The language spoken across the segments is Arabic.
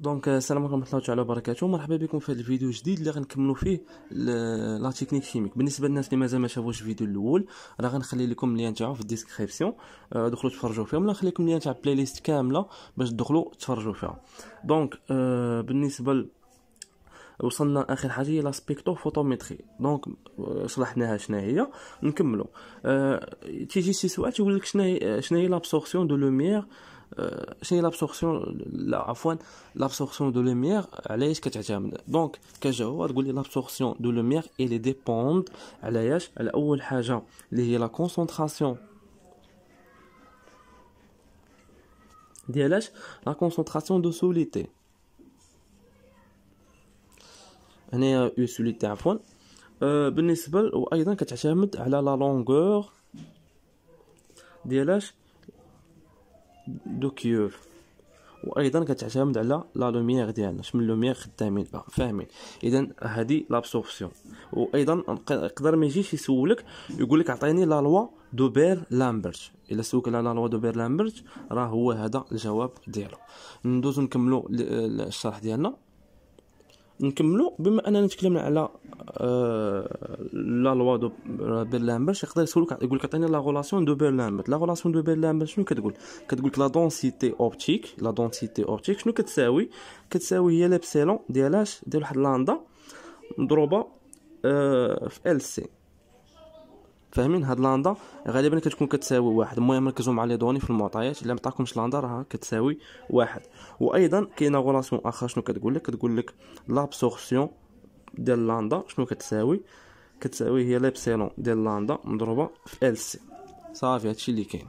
دونك آه، السلام عليكم ورحمه الله تعالى وبركاته مرحبا بكم في هذا الفيديو الجديد اللي غنكملوا فيه لا تكنيك كيميك بالنسبه للناس اللي مازال ما شافوش الفيديو الاول راه غنخلي لكم اللين تاعو في الديسكريبسيون آه، دخلوا تفرجوا فيهم ولا نخلي لكم اللين تاع البلاي ليست كامله باش تدخلوا تفرجوا فيها دونك آه بالنسبه ل... وصلنا اخر حاجه هي لاسبيكتو فوتوميتري دونك آه، شرحناها شنو هي نكملوا آه تيجي شي سؤال تيقول لك شنو هي شنو هي لابسورسيون دو لوميير c'est l'absorption la عفوا l'absorption de lumière علاش كتعتمد دونك كجواب تقول لي لابسوربسيون دو لوميير اي dépend علاش على اول حاجه اللي هي لا كونسونطراسيون ديالاش لا كونسونطراسيون دو سوليتي هنا يو سوليتي عفوا بالنسبه وايضا كتعتمد على لا لونغور ديالاش دو كيور وايضا كتعتمد على لا لوميير ديالنا شمن لوميير خدامين فاهمين اذا هذه لابسوربسيون وايضا يقدر ما يجيش يسولك يقول لك عطيني لا لوا دو بير لامبرت الا سولك على لا لوا دو بير لامبرت راه هو هذا الجواب ديالو ندوزو نكملو الشرح ديالنا نكملوا بما اننا تكلمنا على آه، لا لوا دو آه، باش يقدر يسولك يقول لك عطيني لا غولاسيون دو برلامبرش لا غولاسيون دو برلامبرش شنو كتقول كتقول لك لا دونسيتي اوبتيك لا دونسيتي اوبتيك شنو كتساوي كتساوي هي لابسيلون ديال اش ديال واحد لاندا مضروبه آه، في ال سي فاهمين هاد لاندا غالبا كتكون كتساوي واحد المهم ركزوا مع لي دوني في المعطيات الا مطاكمش لاندا راه كتساوي واحد وايضا كاينه غولاسيون اخرى شنو كتقول لك كتقول لك لابسورسيون ديال لاندا شنو كتساوي كتساوي هي لابسيلون ديال لاندا مضروبه في ال سي صافي هادشي اللي كاين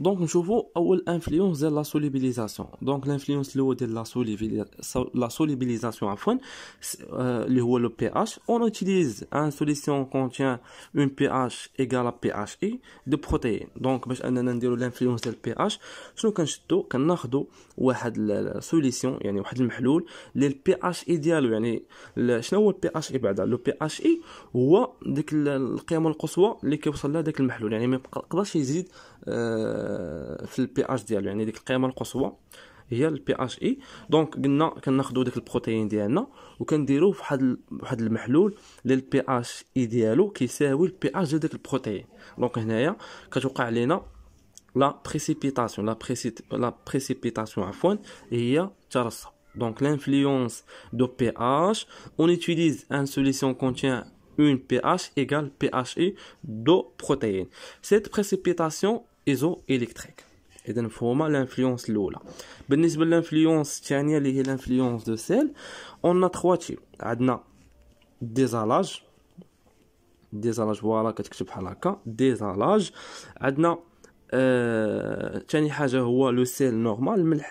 دونك نشوفو اول انفلونس ديال لا سوليبيليزاسيون دونك الانفلونس الاول ديال لا سوليبيليزاسيون عفوا اللي هو لو بي اش اون اوتيليز ان سوليسيون كونتيان اون بي اش ايغال ا بي اش اي دو بروتين دونك باش اننا نديرو الانفلونس ديال بي اش شنو كنشدو كناخدو واحد السوليسيون يعني واحد المحلول ديال البي اش اي ديالو يعني شنو هو البي اش اي بعدا لو بي اش اي هو ديك القيمه القصوى اللي كيوصل لها داك المحلول يعني ما يقدرش يزيد le pH de l'eau il y a le pH Donc, l'eau donc on prend notre protéine et on l'utilise pour le pH de l'eau qui est le pH de la protéine donc ici on a la précipitation c'est-à-dire la précipitation donc l'influence de pH on utilise une solution qui contient un pH égal au pH e de la protéine cette précipitation électriques Et d'un lola. l'influence l'eau. de l'influence, y de sel. On a trois types. à a désalage. Désalage, voilà, que tu peux faire là. Désalage. On a... Euh, sel normal حاجه هو لو سيل نورمال الملح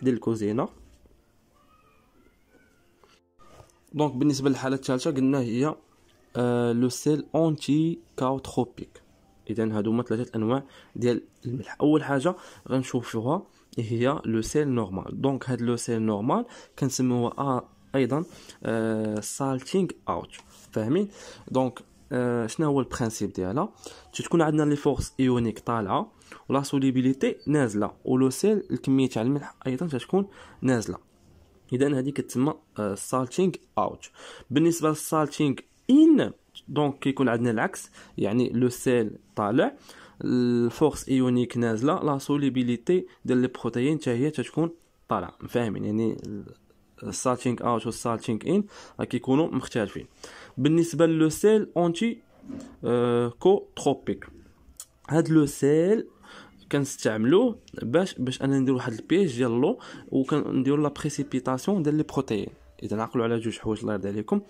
le sel anti اذا هادو هما ثلاثه انواع ديال الملح اول حاجه غنشوفوها هي لو سيل نورمال دونك هاد لو سيل نورمال كنسميوه ايضا سالتينغ آه، اوت فاهمين دونك آه، شنو هو البرانسيب ديالها تكون عندنا لي فورس ايونيك طالعه ولا سوليبيليتي نازله ولو سيل الكميه تاع الملح ايضا تتكون نازله اذا هذه كتسمى سالتينغ آه، اوت بالنسبه للسالتينغ ان دونك كيكون عندنا العكس يعني لو سيل طالع الفورس ايونيك نازله لا سوليبيليتي ديال لي بروتيين حتى هي تتكون طالعه فاهمين يعني السالتينغ اوت والسالتينغ ان كيكونوا مختلفين بالنسبه لو سيل اونتي آه، كو تروبيك هاد لو سيل كنستعملوه باش باش انا ندير واحد البيج ديال لو وكنديروا لا بريسيبيتاسيون ديال لي بروتيين اذا نعقلوا على جوج حوايج الله يرضي عليكم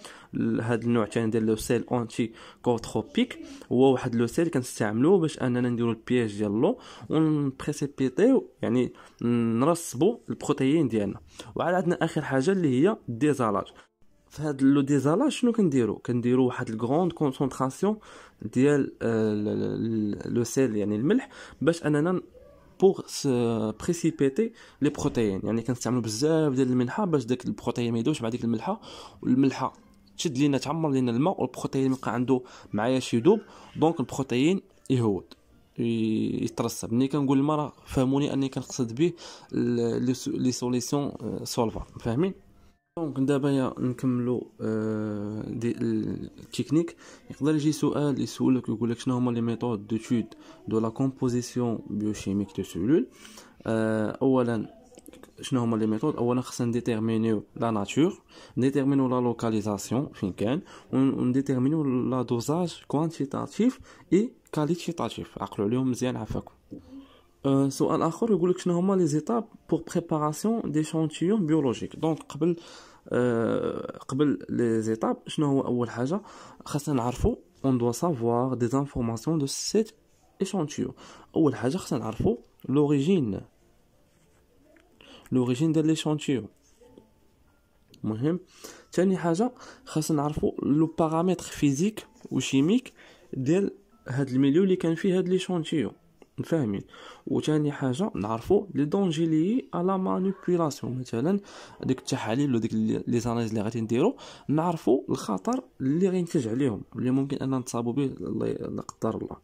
هذا النوع الثاني ديال لو سيل اونتي كوتروبيك هو واحد لو سيل كنستعملوه باش اننا نديرو البياج ديالو ونبريسيبيتيو يعني نرسبو البروتيين ديالنا وعاد عندنا اخر حاجه اللي هي ديزالاج فهاد لو ديزالاج شنو كنديرو كنديرو واحد الكروند كونسونطراسيون ديال آه، لو سيل يعني الملح باش اننا بوغ بريسيبيتي لي بروتيين يعني كنستعملو بزاف ديال الملحه باش داك البروتيين ما يدوش مع ديك الملحه والملحه تشد لينا تعمر لينا الماء والبروتيين يبقى عنده معاياش يذوب دونك البروتيين يهود يترسب ملي كنقول المرا فهموني اني كنقصد به لي سوليسيون سولفا فاهمين دونك دابا نكملو دي التكنيك يقدر يجي سؤال يسولك يقولك شنو هما لي ميثود تود دو لا كومبوزيسيون بيوشيميك دو سولول اولا شنو هما لي ميثود اولا خصنا نديتيرمينيو لا ناتور نديتيرمينيو لا لوكاليزاسيون فين كان ونديتيرمينيو لا دوزاج كوانتيتاتيف اي كاليتاتيف عقلوا عليهم مزيان عافاكم سؤال اخر يقولك شنو هما لي زيتاب بور بريباراسيون دي شونتيون بيولوجيك دونك قبل آه، قبل لي زيتاب شنو هو اول حاجه خاصنا نعرفو اون دو سافوار دي زانفورماسيون دو سيت ايشونتيو اول حاجه خاصنا نعرفو لوريجين لوريجين ديال ليشونتيو مهم ثاني حاجه خاصنا نعرفو لو بارامتر فيزيك وشيميك ديال هاد الميليو اللي كان فيه هاد ليشونتيو فاهمين وثاني حاجه نعرفوا لي دونجي لي على مانيبيولاسيون مثلا ديك التحاليل وديك لي زاناليز اللي غادي نديرو نعرفوا الخطر اللي غينتج عليهم اللي ممكن اننا نتصابوا به لا قدر الله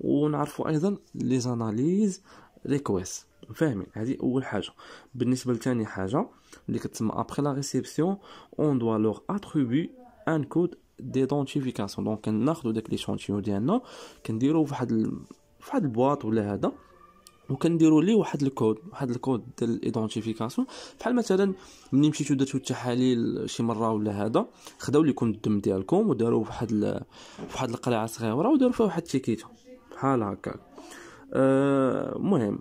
ونعرفوا ايضا لي زاناليز ريكويست فاهمين هذه اول حاجه بالنسبه لثاني حاجه اللي كتسمى ابري لا ريسيبسيون اون دوا لوغ اتريبي ان كود ديدونتيفيكاسيون دونك كناخدو داك لي شونتيون ديالنا كنديروه فواحد فواحد البواط ولا هذا وكنديروا ليه واحد الكود واحد الكود ديال الايدونتيفيكاسيون بحال مثلا ملي مشيتو درتو التحاليل شي مره ولا هذا خداو ليكم الدم ديالكم وداروا فواحد فواحد القلعه صغيره وداروا فيها واحد التيكيته بحال هكا المهم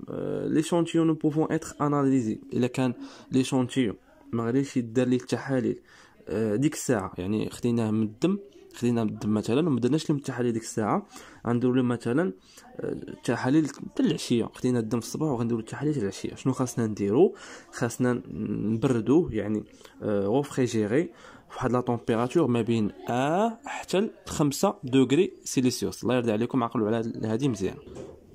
لي شونتيون نو بوفون اتر اناليزي الا كان لي شونتيون ما غاديش يدار ليه التحاليل آه، ديك الساعه يعني خديناه من الدم خدينا الدم مثلا وما درناش لهم التحاليل ديك الساعه غندير لهم مثلا آه، التحاليل حتى العشيه خدينا الدم في الصباح وغنديروا التحاليل العشيه شنو خاصنا نديرو خاصنا نبردوه يعني غوفريجيري آه، فواحد لا طومبيراتور ما بين أه حتى 5 دوغري سيليسيوس الله يرضي عليكم عقلوا على هذه مزيان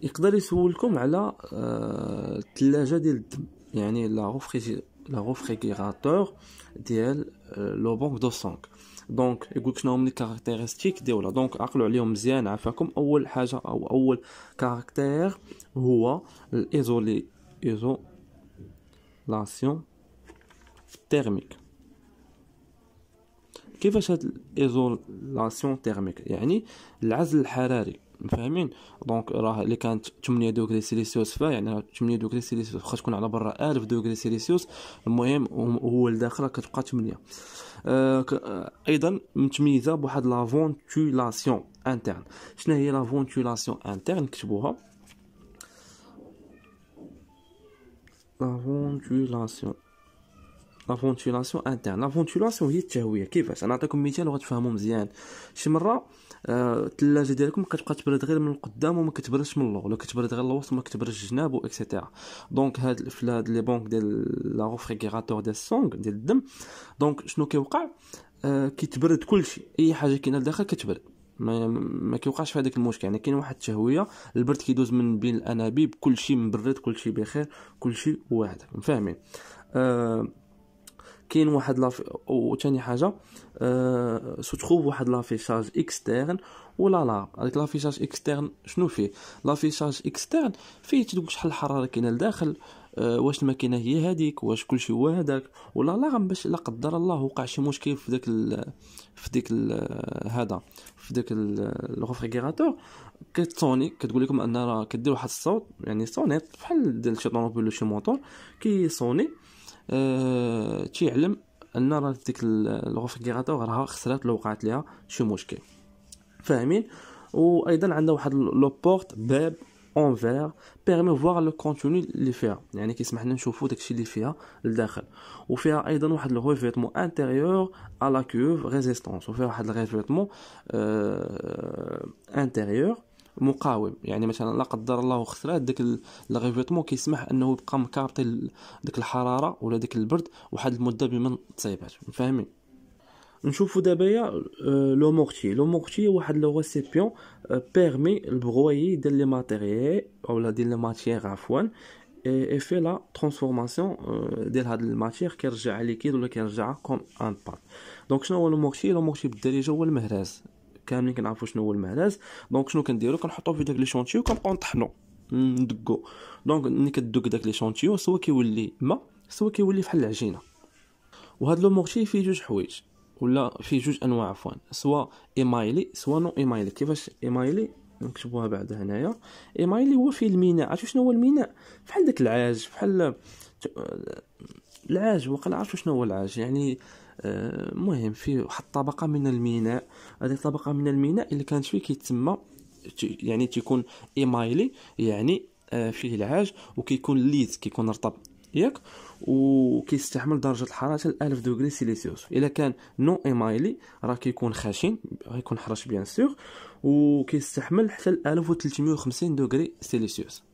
يقدر يسولكم على آه، الثلاجه ديال الدم يعني لا غوفريجيري لا ريفريجيراتور ديال لو بونك دو سونك دونك يقولك شنو هما لي كاركتيرستيك ديالها دونك عقلوا عليهم مزيان عافاكم اول حاجه او اول كاركتير هو الايزولي ايزو لاسيون تيرميك كيفاش هاد الايزولاسيون تيرميك يعني العزل الحراري فاهمين دونك راه اللي كانت 8 دوغري سيليسيوس فا يعني 8 دوغري سيليسيوس واخا تكون على برا 1000 دوغري سيليسيوس المهم هو لداخل كتبقى 8 آه،, آه ايضا متميزه بواحد لا فونتولاسيون انترن شنو هي لا فونتولاسيون انترن كتبوها لا فونتولاسيون لا فونتيلاسيون انترن لا فونتيلاسيون هي التهويه كيفاش انا نعطيكم مثال وغتفهموا مزيان شي مره آه، الثلاجه آه ديالكم كتبقى تبرد غير من القدام وما كتبردش من اللور ولا كتبرد غير الوسط وما كتبردش الجناب واكسيتيرا اكسيتيرا دونك هاد في هاد لي بونك ديال لا ريفريغيراتور ديال السونغ ديال الدم دونك شنو كيوقع آه كيتبرد كلشي اي حاجه كاينه لداخل كتبرد ما, ما كيوقعش في هذاك المشكل يعني كاين واحد التهويه البرد كيدوز من بين الانابيب كلشي مبرد كلشي بخير كلشي واحد فاهمين آه كاين واحد لافي وثاني حاجه أه... تخوف واحد لافيشاج اكسترن ولا لا هذاك لافيشاج اكسترن شنو فيه لافيشاج اكسترن فيه تدوك شحال الحراره كاينه لداخل أه... واش الماكينه هي هذيك واش كلشي هو هذاك ولا لا باش لا قدر الله وقع شي مشكل في داك ال... في ديك هذا في داك الغوفريغيراتور كتصوني كتقول لكم ان راه كدير واحد الصوت يعني صونيت بحال ديال شي طوموبيل ولا شي موطور كيصوني أه تيعلم ان راه ديك الغرفه راه راها خسرات لو وقعت ليها شي مشكل فاهمين وايضا عندنا واحد لو بورت باب فير بيرمي فوار لو كونتوني اللي فيها يعني كيسمح لنا نشوفو داكشي اللي فيها لداخل وفيها ايضا واحد لو ريفيتمون انتيريور لا كوف ريزيستونس وفيها واحد الريفيتمون انتيريور آه، مقاوم يعني مثلا لا قدر الله خسرات داك الغيفيتمون كيسمح انه يبقى مكابطي ديك الحراره ولا ديك البرد واحد المده بما تصيبات فاهمين نشوفوا دابايا آه، لو مورتي لو مورتي واحد لو ريسيبيون بيرمي آه، البغوي ديال لي ماتيريال اولا ديال لي ماتيير عفوا اي في لا ترانسفورماسيون ديال هاد الماتيير كيرجع ليكيد ولا كيرجع كوم ان بان دونك شنو هو لو مورتي لو مورتي بالدارجه هو المهراز كاملين كنعرفوا شنو هو المهراس دونك شنو كنديرو كنحطو في داك لي شونتيو كنبقاو نطحنو ندقو دونك ملي كدق داك لي شونتيو سوا كيولي ما سوا كيولي بحال العجينه وهاد لو مورتي فيه جوج حوايج ولا فيه جوج انواع عفوا سوا ايمايلي سوا نو ايمايلي كيفاش ايمايلي نكتبوها بعد هنايا ايمايلي هو فيه الميناء عرفتوا شنو هو الميناء بحال داك العاج بحال آه، العاج وقال عرفتوا شنو هو العاج يعني المهم آه، فيه واحد الطبقه من الميناء هذه الطبقه من الميناء اللي كانت فيه كيتسمى يعني تيكون ايمايلي يعني آه، فيه العاج وكيكون ليت كيكون رطب ياك وكيستعمل درجه الحراره ل 1000 دوغري سيليسيوس الا كان نو ايمايلي راه كيكون خشن غيكون حرش بيان سيغ وكيستعمل حتى ل 1350 دوغري سيليسيوس